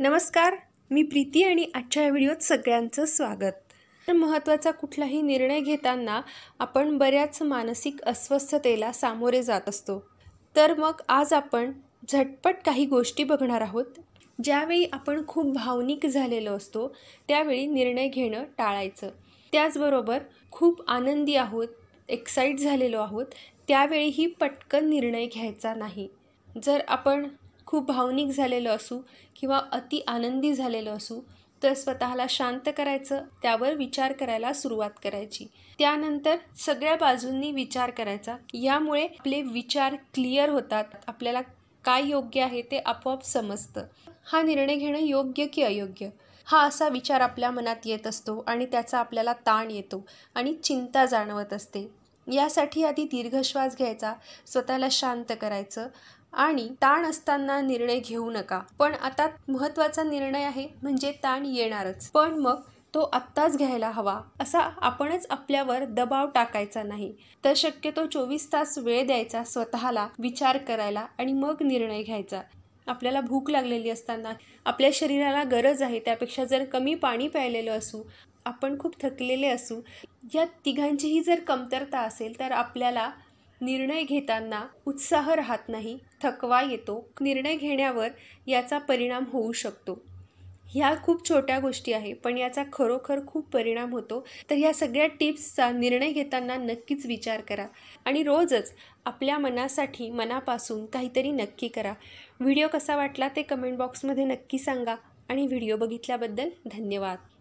नमस्कार मी प्रीती आणि आजच्या या व्हिडिओत सगळ्यांचं स्वागत तर महत्त्वाचा कुठलाही निर्णय घेताना आपण बऱ्याच मानसिक अस्वस्थतेला सामोरे जात असतो तर मग आज आपण झटपट काही गोष्टी बघणार आहोत ज्यावेळी आपण खूप भावनिक झालेलो असतो त्यावेळी निर्णय घेणं टाळायचं त्याचबरोबर खूप आनंदी आहोत एक्साईट झालेलो आहोत त्यावेळीही पटकन निर्णय घ्यायचा नाही जर आपण खूप भावनिक झालेलो असू किंवा अति आनंदी झालेलो असू तर स्वतःला शांत करायचं त्यावर विचार करायला सुरुवात करायची त्यानंतर सगळ्या बाजूंनी विचार करायचा यामुळे आपले विचार क्लिअर होतात आपल्याला काय योग्य आहे ते आपोआप समजतं हा निर्णय घेणं योग्य की अयोग्य हा असा विचार आपल्या मनात येत असतो आणि त्याचा आपल्याला ताण येतो आणि चिंता जाणवत असते यासाठी आधी दीर्घ श्वास घ्यायचा स्वतःला शांत करायचं आणि ताण असताना निर्णय घेऊ नका पण आता महत्त्वाचा निर्णय आहे म्हणजे ताण येणारच पण मग तो आत्ताच घ्यायला हवा असा आपणच आपल्यावर दबाव टाकायचा नाही तर शक्यतो चोवीस तास वेळ द्यायचा स्वतःला विचार करायला आणि मग निर्णय घ्यायचा आपल्याला भूक लागलेली असताना आपल्या शरीराला गरज आहे त्यापेक्षा जर कमी पाणी प्यायलेलं असू आपण खूप थकलेले असू या तिघांचीही जर कमतरता असेल तर आपल्याला निर्णय घेताना उत्साह राहत नाही थकवा येतो निर्णय घेण्यावर याचा परिणाम होऊ शकतो ह्या खूप छोट्या गोष्टी आहे पण याचा खरोखर खूप परिणाम होतो तर ह्या सगळ्या टिप्सचा निर्णय घेताना नक्कीच विचार करा आणि रोजच आपल्या मनासाठी मनापासून काहीतरी नक्की करा व्हिडिओ कसा वाटला ते कमेंट बॉक्समध्ये नक्की सांगा आणि व्हिडिओ बघितल्याबद्दल धन्यवाद